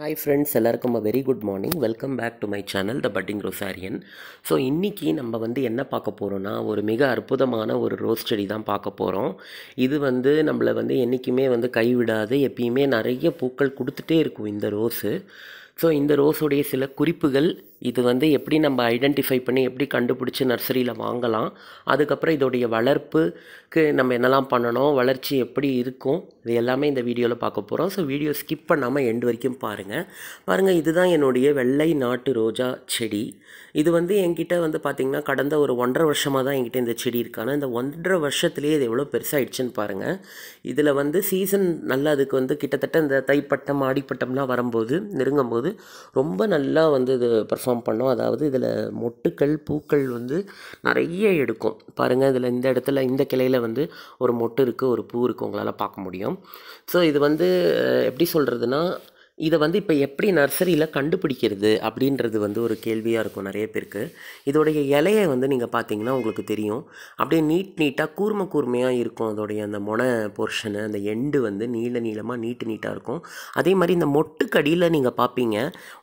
hi friends எல்லாருக்கும் very good morning welcome back to my channel the budding rosarian so இன்றைக்கி நம்ம வந்து என்ன பார்க்க போகிறோன்னா ஒரு மிக அற்புதமான ஒரு ரோஸ் செடி தான் பார்க்க போகிறோம் இது வந்து நம்மளை வந்து என்றைக்குமே வந்து கைவிடாது எப்பயுமே நிறைய பூக்கள் கொடுத்துட்டே இருக்கும் இந்த ரோஸு ஸோ இந்த ரோஸோடைய சில குறிப்புகள் இது வந்து எப்படி நம்ம ஐடென்டிஃபை பண்ணி எப்படி கண்டுபிடிச்சி நர்சரியில் வாங்கலாம் அதுக்கப்புறம் இதோடைய வளர்ப்புக்கு நம்ம என்னெல்லாம் பண்ணணும் வளர்ச்சி எப்படி இருக்கும் இது எல்லாமே இந்த வீடியோவில் பார்க்க போகிறோம் ஸோ வீடியோ ஸ்கிப் பண்ணாமல் எண்டு வரைக்கும் பாருங்கள் பாருங்கள் இதுதான் என்னுடைய வெள்ளை நாட்டு ரோஜா செடி இது வந்து என்கிட்ட வந்து பார்த்திங்கன்னா கடந்த ஒரு ஒன்றரை வருஷமாக தான் என்கிட்ட இந்த செடி இருக்கான இந்த ஒன்றரை வருஷத்துலேயே இது எவ்வளோ பெருசாகிடுச்சுன்னு பாருங்கள் இதில் வந்து சீசன் நல்லா அதுக்கு வந்து கிட்டத்தட்ட இந்த தைப்பட்டம் ஆடிப்பட்டம்லாம் வரும்போது நெருங்கும் போது ரொம்ப நல்லா வந்து இது பர்ஃபார்ம் பண்ணோம் அதாவது இதில் மொட்டுக்கள் பூக்கள் வந்து நிறைய எடுக்கும் பாருங்கள் இதில் இந்த இடத்துல இந்த கிளையில் வந்து ஒரு மொட்டு இருக்குது ஒரு பூ இருக்குது உங்களால் பார்க்க முடியும் ஸோ இது வந்து எப்படி சொல்கிறதுனா இதை வந்து இப்போ எப்படி நர்சரியில் கண்டுபிடிக்கிறது அப்படின்றது வந்து ஒரு கேள்வியாக இருக்கும் நிறைய பேருக்கு இதோடைய இலையை வந்து நீங்கள் பார்த்தீங்கன்னா உங்களுக்கு தெரியும் அப்படியே நீட் நீட்டாக கூர்ம கூர்மையாக இருக்கும் அதோடைய அந்த மொனை போர்ஷனு அந்த எண்டு வந்து நீள நீளமாக நீட்டு நீட்டாக இருக்கும் அதே மாதிரி இந்த மொட்டுக்கடியில் நீங்கள் பார்ப்பீங்க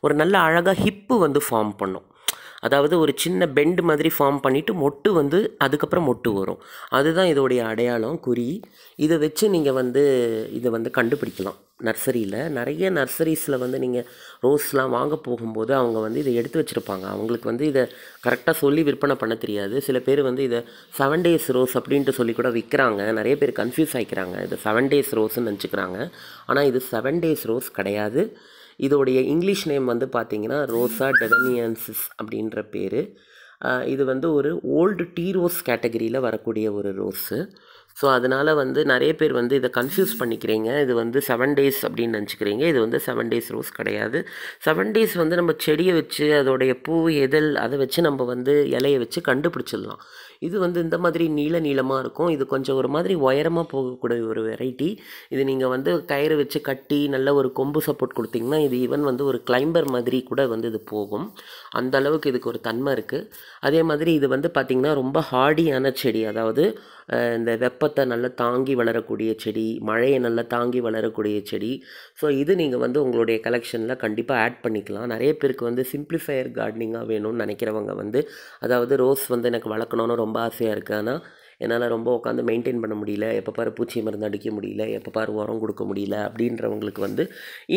ஒரு நல்ல அழகாக ஹிப்பு வந்து ஃபார்ம் பண்ணும் அதாவது ஒரு சின்ன பெண்டு மாதிரி ஃபார்ம் பண்ணிவிட்டு மொட்டு வந்து அதுக்கப்புறம் மொட்டு வரும் அதுதான் இதோடைய அடையாளம் குறி இதை வச்சு நீங்கள் வந்து இதை வந்து கண்டுபிடிக்கலாம் நர்சரியில் நிறைய நர்சரிஸில் வந்து நீங்கள் ரோஸ்லாம் வாங்க போகும்போது அவங்க வந்து இதை எடுத்து வச்சுருப்பாங்க அவங்களுக்கு வந்து இதை கரெக்டாக சொல்லி விற்பனை பண்ண தெரியாது சில பேர் வந்து இதை செவன் டேஸ் ரோஸ் அப்படின்ட்டு சொல்லி கூட விற்கிறாங்க நிறைய பேர் கன்ஃபியூஸ் ஆகிக்கிறாங்க இது செவன் டேஸ் ரோஸ்ன்னு நினச்சிக்கிறாங்க ஆனால் இது செவன் டேஸ் ரோஸ் கிடையாது இதோடைய இங்கிலீஷ் நேம் வந்து பார்த்திங்கன்னா ரோஸா டெவனியன்சிஸ் அப்படின்ற பேர் இது வந்து ஒரு ஓல்டு டீ ரோஸ் கேட்டகரியில் வரக்கூடிய ஒரு ரோஸு ஸோ அதனால் வந்து நிறைய பேர் வந்து இதை கன்ஃபியூஸ் பண்ணிக்கிறீங்க இது வந்து செவன் டேஸ் அப்படின்னு நினச்சிக்கிறீங்க இது வந்து செவன் டேஸ் ரோஸ் கிடையாது செவன் டேஸ் வந்து நம்ம செடியை வச்சு அதோடைய பூ எதல் அதை வச்சு நம்ம வந்து இலையை வச்சு கண்டுபிடிச்சிடலாம் இது வந்து இந்த மாதிரி நீள நீளமாக இருக்கும் இது கொஞ்சம் ஒரு மாதிரி உயரமாக போகக்கூடிய ஒரு வெரைட்டி இது நீங்கள் வந்து கயிறு வச்சு கட்டி நல்ல ஒரு கொம்பு சப்போர்ட் கொடுத்தீங்கன்னா இது ஈவன் வந்து ஒரு கிளைம்பர் மாதிரி கூட வந்து இது போகும் அந்த அளவுக்கு இதுக்கு ஒரு தன்மை இருக்குது அதே மாதிரி இது வந்து பார்த்திங்கன்னா ரொம்ப ஹார்டியான செடி அதாவது இந்த வெப்பத்தை நல்லா தாங்கி வளரக்கூடிய செடி மழையை நல்லா தாங்கி வளரக்கூடிய செடி ஸோ இது நீங்கள் வந்து உங்களுடைய கலெக்ஷனில் கண்டிப்பாக ஆட் பண்ணிக்கலாம் நிறைய பேருக்கு வந்து சிம்பிளிஃபையர் கார்டனிங்காக வேணும்னு நினைக்கிறவங்க வந்து அதாவது ரோஸ் வந்து எனக்கு வளர்க்கணும்னு ரொம்ப ஆசையாக இருக்குது ஆனால் என்னால் ரொம்ப உட்காந்து மெயின்டைன் பண்ண முடியல எப்போ பாரு பூச்சி மருந்து அடிக்க முடியல எப்போ பாரு உரம் கொடுக்க முடியல அப்படின்றவங்களுக்கு வந்து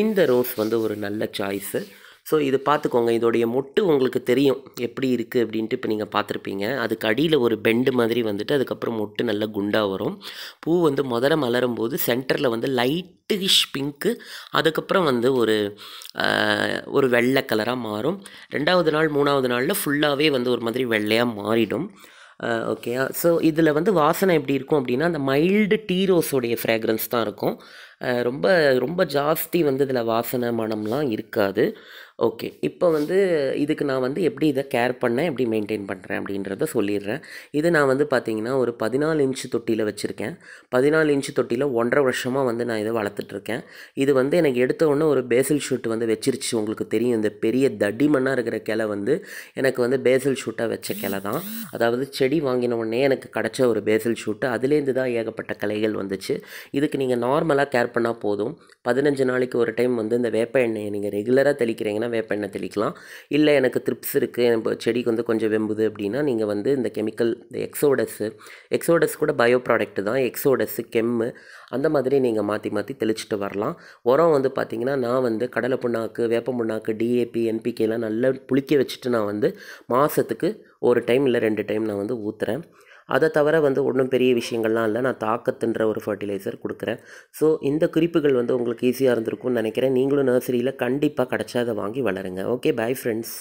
இந்த ரோஸ் வந்து ஒரு நல்ல சாய்ஸு ஸோ இது பார்த்துக்கோங்க இதோடைய மொட்டு உங்களுக்கு தெரியும் எப்படி இருக்குது அப்படின்ட்டு இப்போ நீங்கள் பார்த்துருப்பீங்க அதுக்கு அடியில் ஒரு பெண்டு மாதிரி வந்துட்டு அதுக்கப்புறம் மொட்டு நல்லா குண்டாக வரும் பூ வந்து முதல்ல மலரும் போது சென்டரில் வந்து லைட்டிஷ் பிங்க்கு அதுக்கப்புறம் வந்து ஒரு ஒரு வெள்ளை கலராக மாறும் ரெண்டாவது நாள் மூணாவது நாளில் ஃபுல்லாகவே வந்து ஒரு மாதிரி வெள்ளையாக மாறிடும் ஓகே ஸோ இதில் வந்து வாசனை எப்படி இருக்கும் அப்படின்னா அந்த மைல்டு டீ ரோஸோடைய ஃப்ராக்ரன்ஸ் தான் இருக்கும் ரொம்ப ரொம்ப ஜாஸ்தி வந்து இதில் வாசனை மனம்லாம் இருக்காது ஓகே இப்போ வந்து இதுக்கு நான் வந்து எப்படி இதை கேர் பண்ணேன் எப்படி மெயின்டைன் பண்ணுறேன் அப்படின்றத சொல்லிடுறேன் இது நான் வந்து பார்த்திங்கன்னா ஒரு பதினாலு இன்ச்சு தொட்டியில் வச்சுருக்கேன் பதினாலு இன்ச்சு தொட்டியில் ஒன்றரை வருஷமாக வந்து நான் இதை வளர்த்துட்ருக்கேன் இது வந்து எனக்கு எடுத்த ஒரு பேசல் ஷூட் வந்து வச்சிருச்சு உங்களுக்கு தெரியும் இந்த பெரிய தடிமண்ணாக இருக்கிற கிளை வந்து எனக்கு வந்து பேசல் ஷூட்டாக வச்ச கிளை தான் அதாவது செடி வாங்கின உடனே எனக்கு கிடச்ச ஒரு பேசல் ஷூட்டு அதுலேருந்து தான் ஏகப்பட்ட கலைகள் வந்துச்சு இதுக்கு நீங்கள் நார்மலாக கேர் ப்ரிப்பேர் பண்ணால் போதும் பதினஞ்சு நாளைக்கு ஒரு டைம் வந்து இந்த வேப்ப எண்ணெயை நீங்கள் ரெகுலராக தெளிக்கிறீங்கன்னா வேப்ப எண்ணெய் தெளிக்கலாம் இல்லை எனக்கு த்ரிப்ஸ் இருக்குது நம்ம செடிக்கு வந்து கொஞ்சம் வெம்புது அப்படின்னா நீங்கள் வந்து இந்த கெமிக்கல் இந்த எக்ஸோடஸ்ஸு எக்ஸோடஸ் கூட பயோ ப்ராடக்ட்டு தான் எக்ஸோடஸ்ஸு கெம்மு அந்த மாதிரி நீங்கள் மாற்றி மாற்றி தெளிச்சுட்டு வரலாம் உரம் வந்து பார்த்திங்கன்னா நான் வந்து கடலை புண்ணாக்கு வேப்ப புண்ணாக்கு டிஏபி என்பிகேலாம் நல்லா புளிக்க வச்சுட்டு நான் வந்து மாதத்துக்கு ஒரு டைம் இல்லை ரெண்டு டைம் நான் வந்து ஊற்றுறேன் அதை தவிர வந்து ஒன்றும் பெரிய விஷயங்கள்லாம் இல்லை நான் தாக்கத்துன்ற ஒரு ஃபர்டிலைசர் கொடுக்குறேன் ஸோ இந்த குறிப்புகள் வந்து உங்களுக்கு ஈஸியாக இருந்திருக்கும்னு நினைக்கிறேன் நீங்களும் நர்சரியில் கண்டிப்பாக கிடச்சா அதை வாங்கி வளருங்க ஓகே பாய் ஃப்ரெண்ட்ஸ்